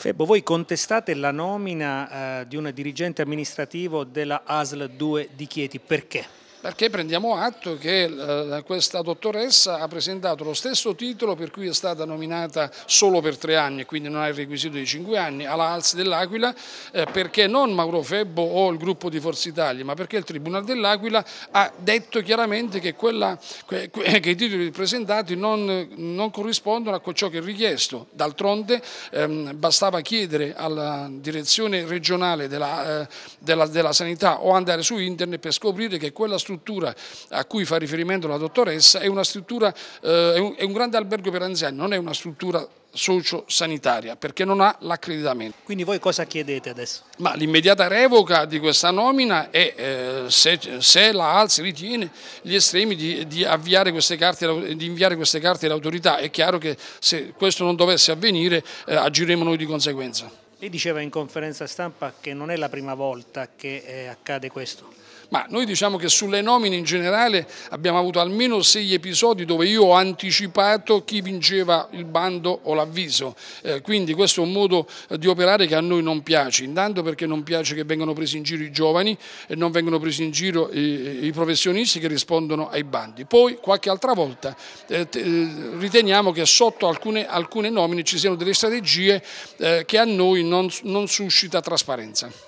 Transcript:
Febbo, voi contestate la nomina eh, di un dirigente amministrativo della ASL 2 di Chieti, perché? perché prendiamo atto che eh, questa dottoressa ha presentato lo stesso titolo per cui è stata nominata solo per tre anni e quindi non ha il requisito di cinque anni alla Alzi dell'Aquila eh, perché non Mauro Febbo o il gruppo di Forza Italia ma perché il Tribunale dell'Aquila ha detto chiaramente che, quella, che i titoli presentati non, non, corrispondono a ciò che è richiesto. D'altronde ehm, bastava chiedere alla direzione regionale della, eh, della, della sanità o andare su internet per scoprire che quella struttura struttura a cui fa riferimento la dottoressa è, una struttura, eh, è, un, è un grande albergo per anziani, non è una struttura sociosanitaria perché non ha l'accreditamento. Quindi voi cosa chiedete adesso? Ma l'immediata revoca di questa nomina e eh, se, se, la Alzi ritiene gli estremi di, di, avviare queste carte, di inviare queste carte all'autorità è chiaro che se questo non dovesse avvenire eh, agiremo noi di conseguenza. Lei diceva in conferenza stampa che non è la prima volta che eh, accade questo. Ma noi diciamo che sulle nomine in generale abbiamo avuto almeno sei episodi dove io ho anticipato chi vinceva il bando o l'avviso, eh, quindi questo è un modo eh, di operare che a noi non piace, intanto perché non piace che vengano presi in giro i giovani e non vengano presi in giro i, i professionisti che rispondono ai bandi. Poi qualche altra volta eh, eh, riteniamo che sotto alcune, alcune, nomine ci siano delle strategie eh, che a noi non, non suscita trasparenza.